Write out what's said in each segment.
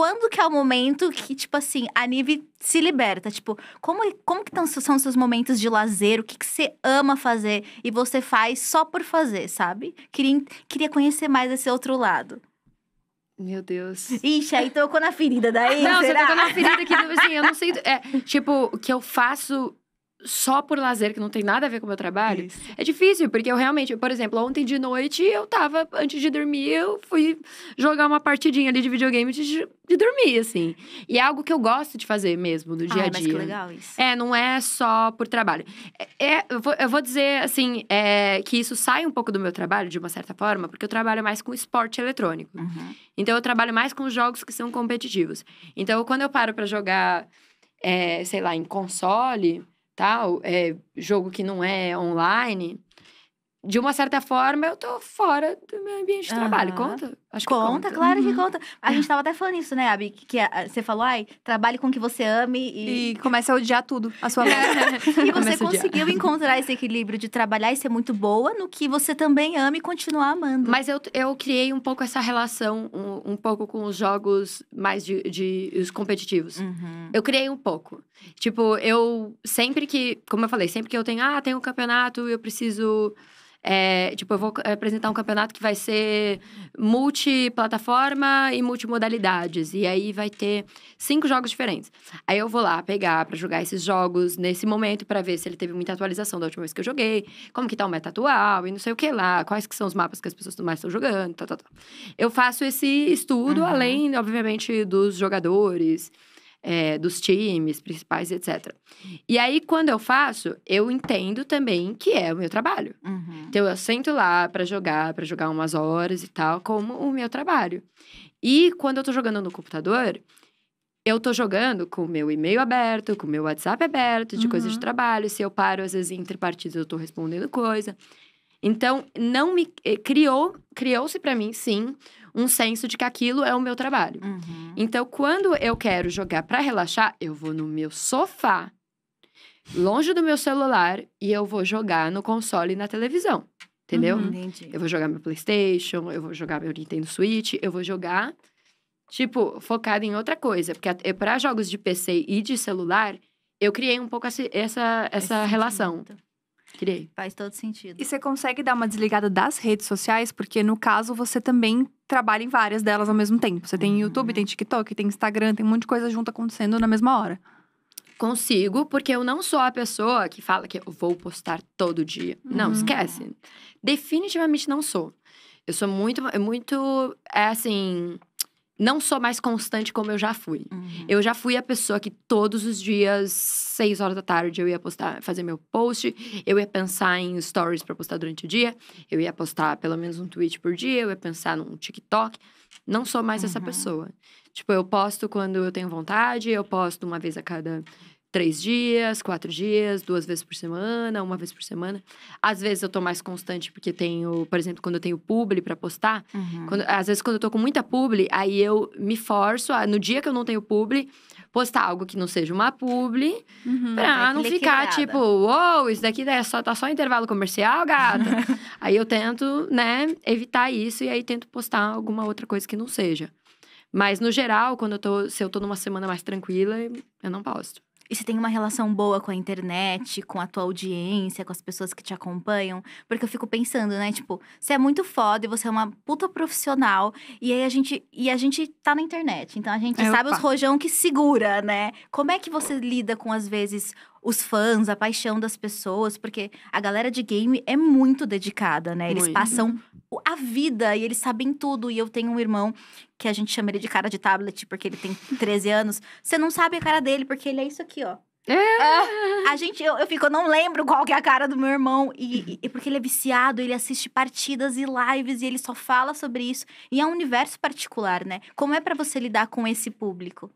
quando que é o momento que, tipo assim, a Nive se liberta? Tipo, como, como que tão, são seus momentos de lazer? O que, que você ama fazer e você faz só por fazer, sabe? Queria, queria conhecer mais esse outro lado. Meu Deus. Ixi, aí tocou na ferida daí. Não, será? você tocou na ferida aqui tipo assim, eu não sei. É, tipo, que eu faço só por lazer, que não tem nada a ver com o meu trabalho, Isso. é difícil, porque eu realmente, por exemplo, ontem de noite eu tava, antes de dormir, eu fui jogar uma partidinha ali de videogame de, de dormir, assim. E é algo que eu gosto de fazer mesmo, do dia a dia. Ah, mas que legal isso. É, não é só por trabalho. É, é eu, vou, eu, vou, dizer, assim, é, que isso sai um pouco do meu trabalho, de uma certa forma, porque eu trabalho mais com esporte eletrônico. Uhum. Então, eu trabalho mais com jogos que são competitivos. Então, quando eu paro para jogar, é, sei lá, em console tal, é, jogo que não é online, de uma certa forma, eu tô fora do meu ambiente de trabalho. Conta? Acho que conta, conta, claro uhum. que conta. A gente tava até falando isso, né, Abi? Que, que a, ah, você falou, ai, trabalhe com o que você ame e. E começa a odiar tudo, a sua vida. e você conseguiu encontrar esse equilíbrio de trabalhar e ser muito boa no que você também ama e continuar amando. Mas eu, eu criei um pouco essa relação, um, um pouco com os jogos mais de. de os competitivos. Uhum. Eu criei um pouco. Tipo, eu sempre que. Como eu falei, sempre que eu tenho, ah, tem um campeonato, eu preciso é, tipo, eu vou eh, apresentar um campeonato que vai ser multiplataforma e multimodalidades. E aí vai ter cinco jogos diferentes. Aí eu vou lá pegar para jogar esses jogos nesse momento para ver se ele teve muita atualização da última vez que eu joguei, como que tá o meta atual e não sei o que lá, quais que são os mapas que as pessoas mais estão jogando, tá, tá, tá. Eu faço esse estudo, uhum. além, obviamente, dos jogadores é, dos times principais, etc. E aí, quando eu faço, eu entendo também que é o meu trabalho. Uhum. Então, eu sento lá para jogar, para jogar umas horas e tal, como o meu trabalho. E quando eu tô jogando no computador, eu tô jogando com o meu e-mail aberto, com o meu WhatsApp aberto, de uhum. coisas de trabalho. Se eu paro, às vezes, entre partidas, eu tô respondendo coisa. Então, não me eh, criou, criou-se para mim, sim, um senso de que aquilo é o meu trabalho. Uhum. Então, quando eu quero jogar para relaxar, eu vou no meu sofá, longe do meu celular, e eu vou jogar no console e na televisão. Entendeu? Uhum, eu vou jogar meu PlayStation, eu vou jogar meu Nintendo Switch, eu vou jogar, tipo, focado em outra coisa. Porque para jogos de PC e de celular, eu criei um pouco essa, essa, essa relação. Sentimento criei. Faz todo sentido. E você consegue dar uma desligada das redes sociais, porque no caso você também trabalha em várias delas ao mesmo tempo. Você tem YouTube, tem TikTok, tem Instagram, tem um monte de coisa junto acontecendo na mesma hora. Consigo, porque eu não sou a pessoa que fala que eu vou postar todo dia. Uhum. Não, esquece. Definitivamente não sou. Eu sou muito, muito, é assim, não sou mais constante como eu já fui. Uhum. Eu já fui a pessoa que todos os dias, seis horas da tarde, eu ia postar, fazer meu post, eu ia pensar em stories para postar durante o dia, eu ia postar pelo menos um tweet por dia, eu ia pensar num TikTok. Não sou mais uhum. essa pessoa. Tipo, eu posto quando eu tenho vontade, eu posto uma vez a cada três dias, quatro dias, duas vezes por semana, uma vez por semana. Às vezes eu tô mais constante porque tenho, por exemplo, quando eu tenho publi para postar, uhum. quando, às vezes quando eu tô com muita publi, aí eu me forço a, no dia que eu não tenho publi, postar algo que não seja uma publi, uhum, pra tá não ficar tipo, uou, wow, isso daqui é só, tá só intervalo comercial, gata. aí eu tento, né, evitar isso e aí tento postar alguma outra coisa que não seja. Mas no geral, quando eu tô, se eu tô numa semana mais tranquila, eu não posto. E se tem uma relação boa com a internet, com a tua audiência, com as pessoas que te acompanham. Porque eu fico pensando, né? Tipo, você é muito foda e você é uma puta profissional. E aí a gente. E a gente tá na internet. Então a gente é, sabe opa. os rojão que segura, né? Como é que você lida com, às vezes, os fãs, a paixão das pessoas, porque a galera de game é muito dedicada, né? Eles muito. passam uhum a vida e eles sabem tudo. E eu tenho um irmão que a gente chama ele de cara de tablet porque ele tem 13 anos. Você não sabe a cara dele porque ele é isso aqui, ó. É. A gente, eu, eu fico, eu não lembro qual que é a cara do meu irmão. E, e, porque ele é viciado, ele assiste partidas e lives e ele só fala sobre isso. E é um universo particular, né? Como é para você lidar com esse público?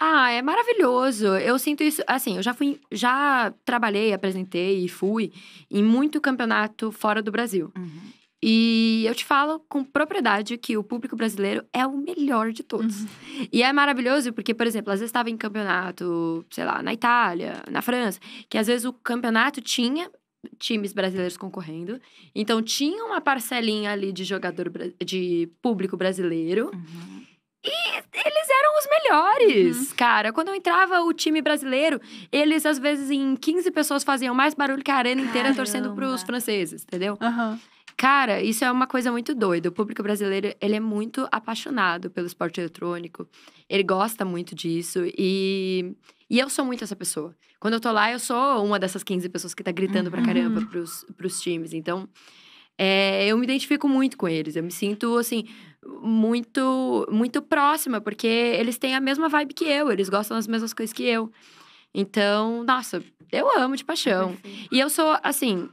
Ah, é maravilhoso. Eu sinto isso. Assim, eu já fui, já trabalhei, apresentei e fui em muito campeonato fora do Brasil. Uhum. E eu te falo com propriedade que o público brasileiro é o melhor de todos. Uhum. E é maravilhoso porque, por exemplo, às vezes estava em campeonato, sei lá, na Itália, na França, que às vezes o campeonato tinha times brasileiros concorrendo. Então tinha uma parcelinha ali de jogador de público brasileiro. Uhum. E eles eram os melhores, uhum. cara. Quando eu entrava o time brasileiro, eles às vezes em 15 pessoas faziam mais barulho que a arena Caramba. inteira torcendo para os franceses, entendeu? Uhum. Cara, isso é uma coisa muito doida. O público brasileiro, ele é muito apaixonado pelo esporte eletrônico. Ele gosta muito disso e e eu sou muito essa pessoa. Quando eu tô lá, eu sou uma dessas 15 pessoas que tá gritando uhum. pra caramba uhum. pros, pros times. Então, é, eu me identifico muito com eles. Eu me sinto, assim, muito, muito próxima, porque eles têm a mesma vibe que eu, eles gostam das mesmas coisas que eu. Então, nossa, eu amo de paixão. E eu sou, assim,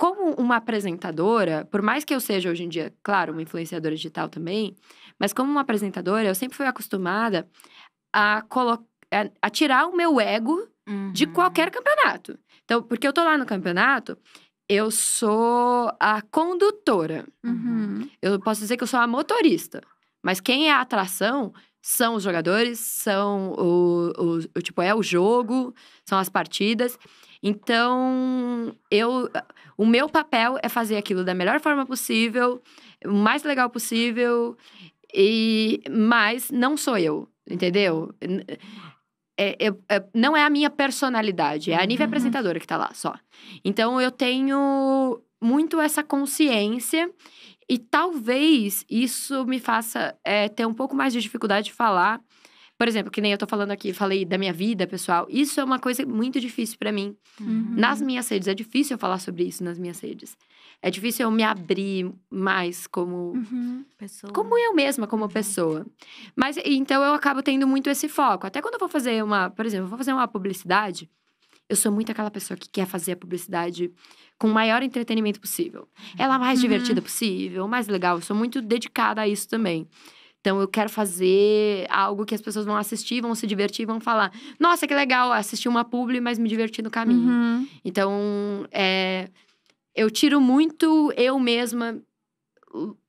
como uma apresentadora, por mais que eu seja hoje em dia, claro, uma influenciadora digital também, mas como uma apresentadora, eu sempre fui acostumada a, a tirar o meu ego uhum. de qualquer campeonato. Então, porque eu tô lá no campeonato, eu sou a condutora. Uhum. Eu posso dizer que eu sou a motorista. Mas quem é a atração são os jogadores, são o, o, o tipo, é o jogo, são as partidas. Então, eu, o meu papel é fazer aquilo da melhor forma possível, o mais legal possível, e mas não sou eu, entendeu? É, é, é, não é a minha personalidade, é a nível uhum. apresentadora que tá lá só. Então, eu tenho muito essa consciência e talvez isso me faça é, ter um pouco mais de dificuldade de falar por exemplo, que nem eu tô falando aqui, falei da minha vida pessoal. Isso é uma coisa muito difícil para mim. Uhum. Nas minhas redes, é difícil eu falar sobre isso nas minhas redes. É difícil eu me abrir mais como. Uhum. Pessoa. Como eu mesma, como uhum. pessoa. Mas então eu acabo tendo muito esse foco. Até quando eu vou fazer uma. Por exemplo, eu vou fazer uma publicidade. Eu sou muito aquela pessoa que quer fazer a publicidade com o maior entretenimento possível. Ela é mais uhum. divertida possível, mais legal. Eu sou muito dedicada a isso também. Então eu quero fazer algo que as pessoas vão assistir, vão se divertir, vão falar: Nossa, que legal, assisti uma publi, mas me diverti no caminho. Uhum. Então é, eu tiro muito eu mesma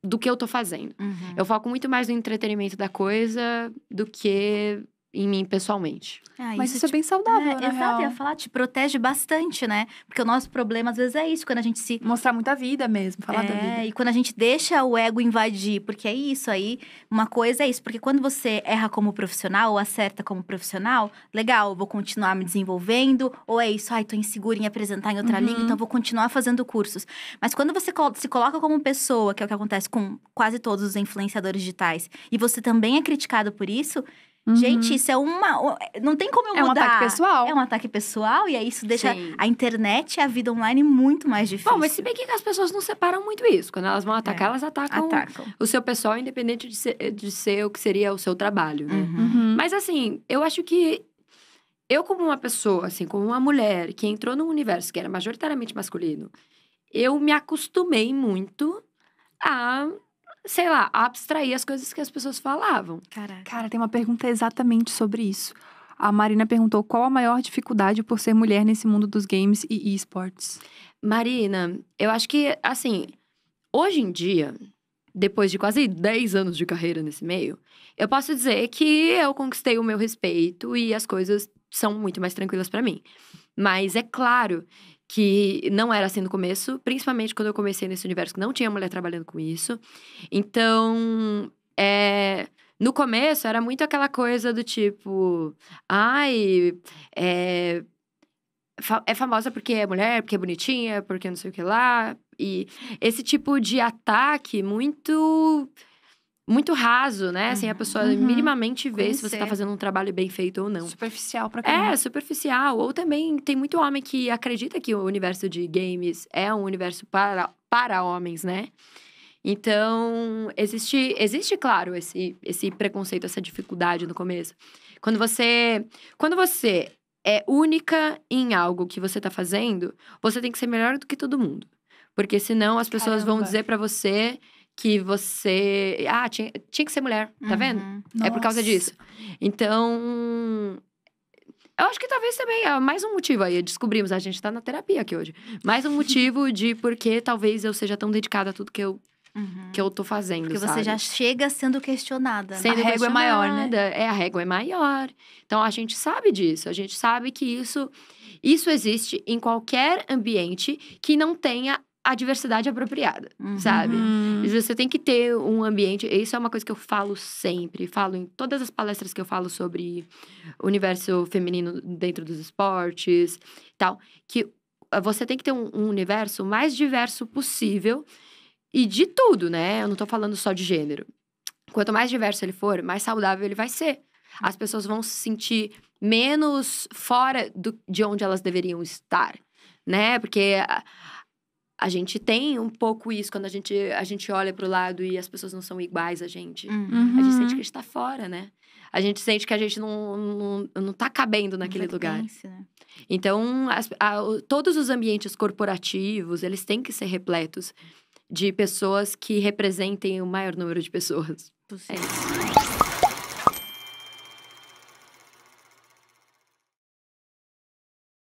do que eu tô fazendo. Uhum. Eu foco muito mais no entretenimento da coisa do que em mim pessoalmente. Ah, Mas isso, isso é te... bem saudável, é, né? Exato, real. ia falar, te protege bastante, né? Porque o nosso problema às vezes é isso, quando a gente se. Mostrar muita vida mesmo, falar é, da vida. E quando a gente deixa o ego invadir, porque é isso aí, uma coisa é isso, porque quando você erra como profissional ou acerta como profissional, legal, vou continuar me desenvolvendo, ou é isso, ai, tô insegura em apresentar em outra uhum. língua, então vou continuar fazendo cursos. Mas quando você se coloca como pessoa, que é o que acontece com quase todos os influenciadores digitais, e você também é criticado por isso, Uhum. Gente, isso é uma. É, não tem como eu é mudar. É um ataque pessoal. É um ataque pessoal, e aí isso deixa Sim. a internet e a vida online muito mais difícil. Bom, mas se bem que as pessoas não separam muito isso. Quando elas vão atacar, é. elas atacam, atacam, o seu pessoal, independente de ser, de ser o que seria o seu trabalho. Né? Uhum. uhum. Mas assim, eu acho que eu, como uma pessoa, assim, como uma mulher que entrou num universo que era majoritariamente masculino, eu me acostumei muito a sei lá, abstrair as coisas que as pessoas falavam. Caraca. Cara, tem uma pergunta exatamente sobre isso. A Marina perguntou qual a maior dificuldade por ser mulher nesse mundo dos games e esportes. Marina, eu acho que, assim, hoje em dia, depois de quase 10 anos de carreira nesse meio, eu posso dizer que eu conquistei o meu respeito e as coisas são muito mais tranquilas para mim. Mas é claro que não era assim no começo, principalmente quando eu comecei nesse universo que não tinha mulher trabalhando com isso. Então, é, no começo era muito aquela coisa do tipo, ai, é, é famosa porque é mulher, porque é bonitinha, porque não sei o que lá. E esse tipo de ataque muito muito raso, né? Uhum. Sem assim, a pessoa uhum. uhum. minimamente ver Conhecer. se você tá fazendo um trabalho bem feito ou não. Superficial pra é, caramba. É, superficial. Ou também tem muito homem que acredita que o universo de games é um universo para, para homens, né? Então, existe, existe claro, esse, esse preconceito, essa dificuldade no começo. Quando você, quando você é única em algo que você tá fazendo, você tem que ser melhor do que todo mundo. Porque senão as pessoas Caramba. vão dizer para você que você. Ah, tinha, tinha que ser mulher, tá uhum. vendo? Nossa. É por causa disso. Então. Eu acho que talvez também é mais um motivo aí. Descobrimos, a gente tá na terapia aqui hoje. Mais um motivo de porque talvez eu seja tão dedicada a tudo que eu Uhum. que eu tô fazendo, Porque sabe? você já chega sendo questionada. Sendo a régua é maior, né? É, a régua é maior. Então, a gente sabe disso. A gente sabe que isso, isso existe em qualquer ambiente que não tenha a diversidade apropriada, uhum. sabe? Você tem que ter um ambiente. Isso é uma coisa que eu falo sempre, falo em todas as palestras que eu falo sobre o universo feminino dentro dos esportes, tal, que ah, você tem que ter um, um universo mais diverso possível e de tudo, né? Eu não tô falando só de gênero. Quanto mais diverso ele for, mais saudável ele vai ser. As pessoas vão se sentir menos fora do, de onde elas deveriam estar, né? Porque a, ah, a gente tem um pouco isso quando a gente, a gente olha para o lado e as pessoas não são iguais a gente. Uhum. A gente sente uhum. que a gente tá fora, né? A gente sente que a gente não, não, não tá cabendo naquele lugar. Né? Então, as, a, todos os ambientes corporativos, eles têm que ser repletos de pessoas que representem o maior número de pessoas. Possível. É